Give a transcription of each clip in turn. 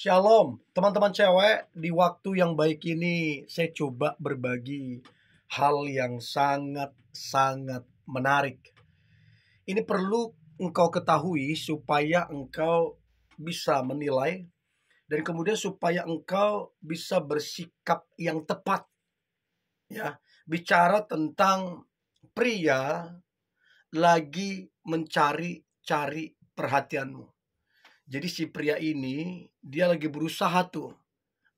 Shalom, teman-teman cewek. Di waktu yang baik ini, saya coba berbagi hal yang sangat-sangat menarik. Ini perlu engkau ketahui supaya engkau bisa menilai dan kemudian supaya engkau bisa bersikap yang tepat. Ya, bicara tentang pria lagi mencari-cari perhatianmu jadi si pria ini dia lagi berusaha tuh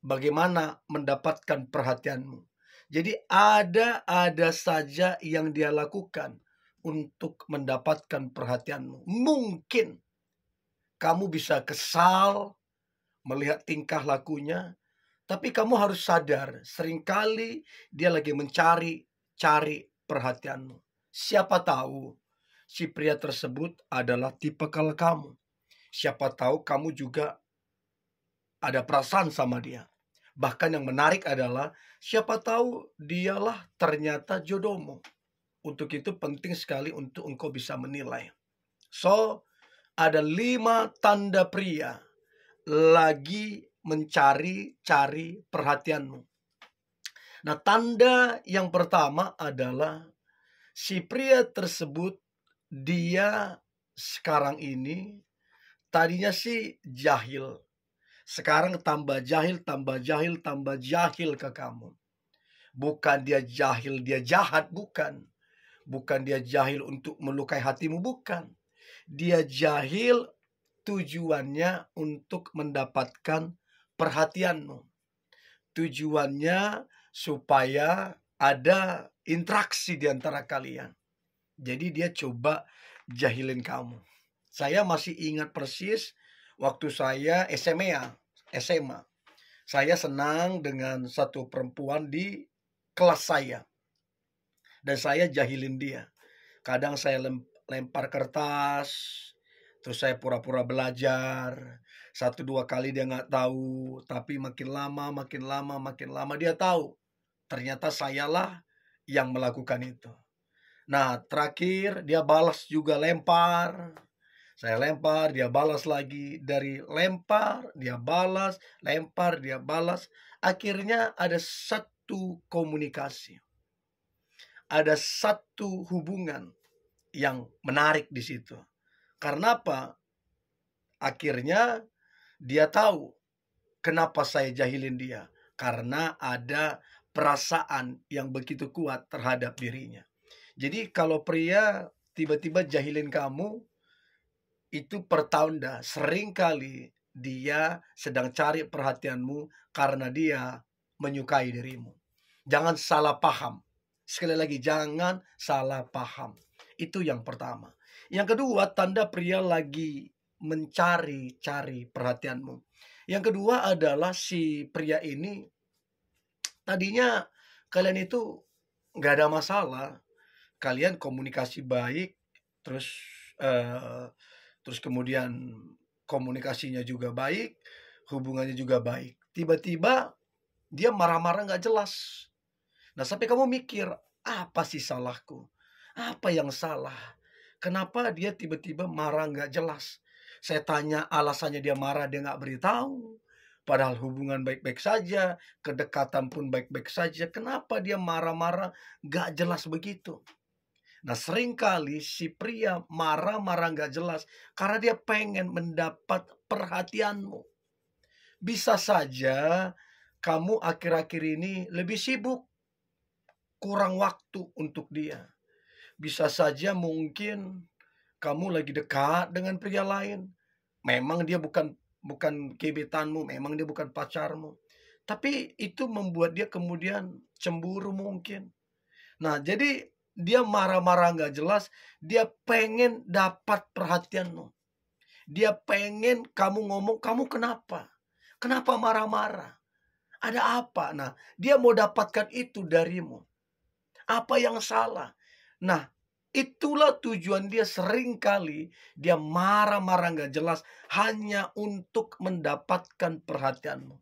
bagaimana mendapatkan perhatianmu. Jadi ada-ada saja yang dia lakukan untuk mendapatkan perhatianmu. Mungkin kamu bisa kesal melihat tingkah lakunya, tapi kamu harus sadar seringkali dia lagi mencari cari perhatianmu. Siapa tahu si pria tersebut adalah tipe kamu. Siapa tahu kamu juga ada perasaan sama dia. Bahkan yang menarik adalah siapa tahu dialah ternyata jodohmu. Untuk itu penting sekali untuk engkau bisa menilai. So, ada lima tanda pria lagi mencari-cari perhatianmu. Nah, tanda yang pertama adalah si pria tersebut dia sekarang ini tadinya sih jahil. Sekarang tambah jahil, tambah jahil, tambah jahil ke kamu. Bukan dia jahil, dia jahat, bukan. Bukan dia jahil untuk melukai hatimu, bukan. Dia jahil tujuannya untuk mendapatkan perhatianmu. Tujuannya supaya ada interaksi di antara kalian. Jadi dia coba jahilin kamu. Saya masih ingat persis waktu saya SMA, e ya, SMA. Saya senang dengan satu perempuan di kelas saya. Dan saya jahilin dia. Kadang saya lempar kertas, terus saya pura-pura belajar. Satu dua kali dia nggak tahu, tapi makin lama, makin lama, makin lama dia tahu. Ternyata sayalah yang melakukan itu. Nah, terakhir dia balas juga lempar. Saya lempar, dia balas lagi. Dari lempar, dia balas, lempar, dia balas. Akhirnya ada satu komunikasi. Ada satu hubungan yang menarik di situ. Karena apa? Akhirnya dia tahu kenapa saya jahilin dia. Karena ada perasaan yang begitu kuat terhadap dirinya. Jadi kalau pria tiba-tiba jahilin kamu, itu pertanda seringkali dia sedang cari perhatianmu karena dia menyukai dirimu. Jangan salah paham. Sekali lagi, jangan salah paham. Itu yang pertama. Yang kedua, tanda pria lagi mencari-cari perhatianmu. Yang kedua adalah si pria ini tadinya kalian itu nggak ada masalah, kalian komunikasi baik, terus uh, terus kemudian komunikasinya juga baik, hubungannya juga baik. Tiba-tiba dia marah-marah nggak jelas. Nah sampai kamu mikir, apa sih salahku? Apa yang salah? Kenapa dia tiba-tiba marah nggak jelas? Saya tanya alasannya dia marah, dia nggak beritahu. Padahal hubungan baik-baik saja, kedekatan pun baik-baik saja. Kenapa dia marah-marah gak jelas begitu? Nah seringkali si pria marah-marah gak jelas karena dia pengen mendapat perhatianmu. Bisa saja kamu akhir-akhir ini lebih sibuk, kurang waktu untuk dia. Bisa saja mungkin kamu lagi dekat dengan pria lain. Memang dia bukan bukan gebetanmu, memang dia bukan pacarmu. Tapi itu membuat dia kemudian cemburu mungkin. Nah, jadi dia marah-marah nggak jelas, dia pengen dapat perhatianmu. Dia pengen kamu ngomong, kamu kenapa? Kenapa marah-marah? Ada apa? Nah, dia mau dapatkan itu darimu. Apa yang salah? Nah, itulah tujuan dia seringkali dia marah-marah nggak jelas hanya untuk mendapatkan perhatianmu.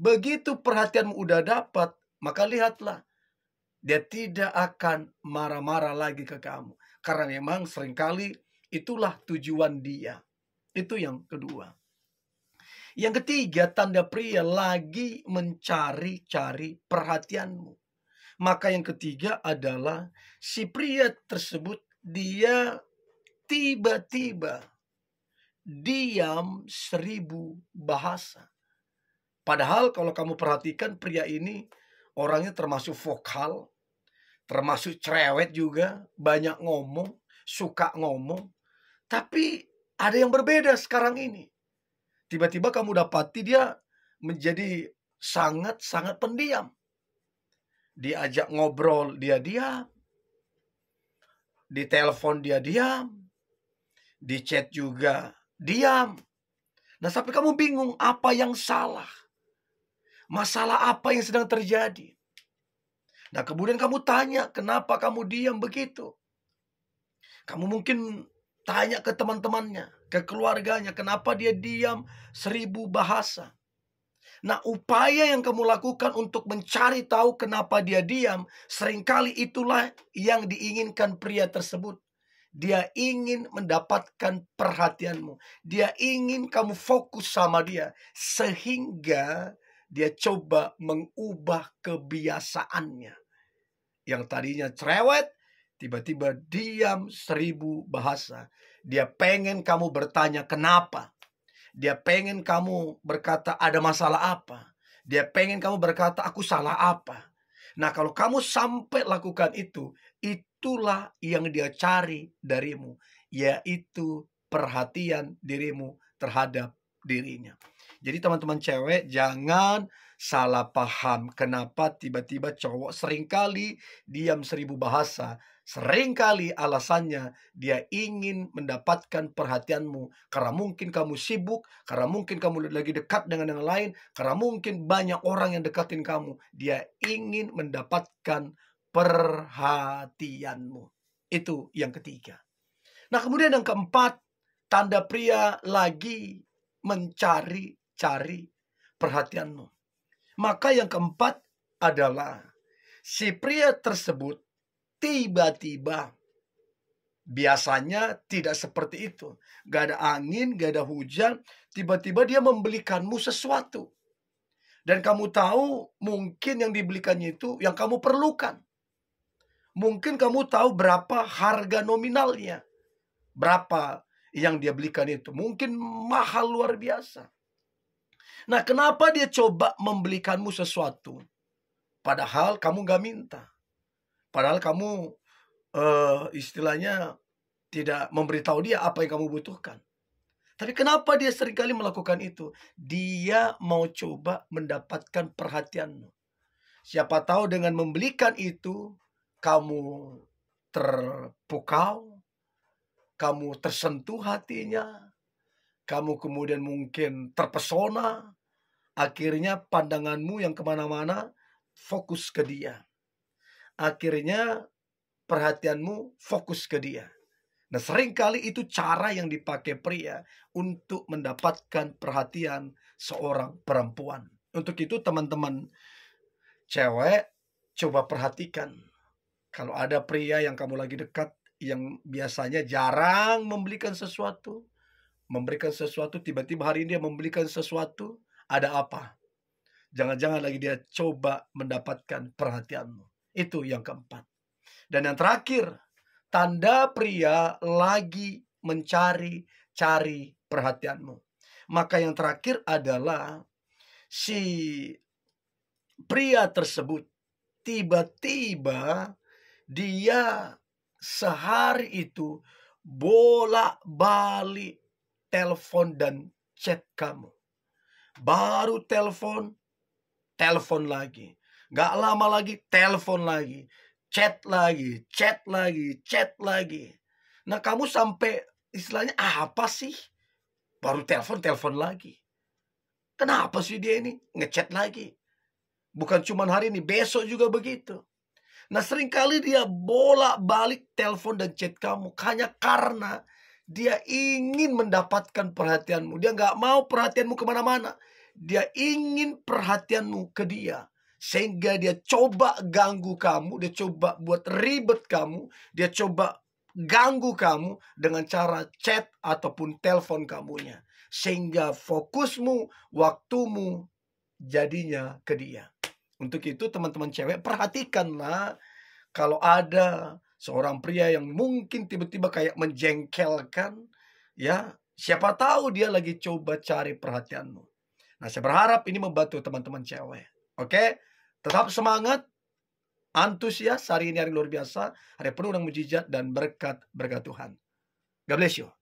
Begitu perhatianmu udah dapat, maka lihatlah dia tidak akan marah-marah lagi ke kamu. Karena memang seringkali itulah tujuan dia. Itu yang kedua. Yang ketiga, tanda pria lagi mencari-cari perhatianmu. Maka yang ketiga adalah si pria tersebut dia tiba-tiba diam seribu bahasa. Padahal kalau kamu perhatikan pria ini orangnya termasuk vokal, termasuk cerewet juga, banyak ngomong, suka ngomong. Tapi ada yang berbeda sekarang ini. Tiba-tiba kamu dapati dia menjadi sangat-sangat pendiam. Diajak ngobrol dia diam. di telepon dia diam. Di chat juga diam. Nah, tapi kamu bingung apa yang salah? Masalah apa yang sedang terjadi? Nah kemudian kamu tanya kenapa kamu diam begitu. Kamu mungkin tanya ke teman-temannya, ke keluarganya, kenapa dia diam seribu bahasa. Nah, upaya yang kamu lakukan untuk mencari tahu kenapa dia diam, seringkali itulah yang diinginkan pria tersebut. Dia ingin mendapatkan perhatianmu. Dia ingin kamu fokus sama dia. Sehingga dia coba mengubah kebiasaannya yang tadinya cerewet, tiba-tiba diam seribu bahasa. Dia pengen kamu bertanya kenapa. Dia pengen kamu berkata ada masalah apa. Dia pengen kamu berkata aku salah apa. Nah kalau kamu sampai lakukan itu, itulah yang dia cari darimu. Yaitu perhatian dirimu terhadap dirinya. Jadi teman-teman cewek jangan salah paham kenapa tiba-tiba cowok seringkali diam seribu bahasa. Seringkali alasannya dia ingin mendapatkan perhatianmu. Karena mungkin kamu sibuk, karena mungkin kamu lagi dekat dengan yang lain, karena mungkin banyak orang yang dekatin kamu. Dia ingin mendapatkan perhatianmu. Itu yang ketiga. Nah kemudian yang keempat, tanda pria lagi mencari-cari perhatianmu. Maka yang keempat adalah si pria tersebut tiba-tiba biasanya tidak seperti itu. Gak ada angin, gak ada hujan, tiba-tiba dia membelikanmu sesuatu. Dan kamu tahu mungkin yang dibelikannya itu yang kamu perlukan. Mungkin kamu tahu berapa harga nominalnya. Berapa yang dia belikan itu. Mungkin mahal luar biasa. Nah, kenapa dia coba membelikanmu sesuatu? Padahal kamu gak minta. Padahal kamu uh, istilahnya tidak memberitahu dia apa yang kamu butuhkan. Tapi kenapa dia seringkali melakukan itu? Dia mau coba mendapatkan perhatianmu. Siapa tahu dengan membelikan itu, kamu terpukau, kamu tersentuh hatinya, kamu kemudian mungkin terpesona, akhirnya pandanganmu yang kemana-mana fokus ke dia. Akhirnya perhatianmu fokus ke dia. Nah seringkali itu cara yang dipakai pria untuk mendapatkan perhatian seorang perempuan. Untuk itu teman-teman cewek coba perhatikan. Kalau ada pria yang kamu lagi dekat yang biasanya jarang membelikan sesuatu memberikan sesuatu, tiba-tiba hari ini dia memberikan sesuatu, ada apa? Jangan-jangan lagi dia coba mendapatkan perhatianmu. Itu yang keempat. Dan yang terakhir, tanda pria lagi mencari-cari perhatianmu. Maka yang terakhir adalah si pria tersebut tiba-tiba dia sehari itu bolak-balik telepon dan chat kamu. Baru telepon, telepon lagi. Gak lama lagi, telepon lagi. Chat lagi, chat lagi, chat lagi. Nah kamu sampai istilahnya apa sih? Baru telepon, telepon lagi. Kenapa sih dia ini? Ngechat lagi. Bukan cuma hari ini, besok juga begitu. Nah seringkali dia bolak-balik telepon dan chat kamu. Hanya karena dia ingin mendapatkan perhatianmu. Dia nggak mau perhatianmu kemana-mana. Dia ingin perhatianmu ke dia. Sehingga dia coba ganggu kamu. Dia coba buat ribet kamu. Dia coba ganggu kamu dengan cara chat ataupun telepon kamunya. Sehingga fokusmu, waktumu jadinya ke dia. Untuk itu teman-teman cewek perhatikanlah kalau ada seorang pria yang mungkin tiba-tiba kayak menjengkelkan ya siapa tahu dia lagi coba cari perhatianmu nah saya berharap ini membantu teman-teman cewek oke tetap semangat antusias hari ini hari luar biasa hari penuh dengan mujizat dan berkat berkat Tuhan God bless you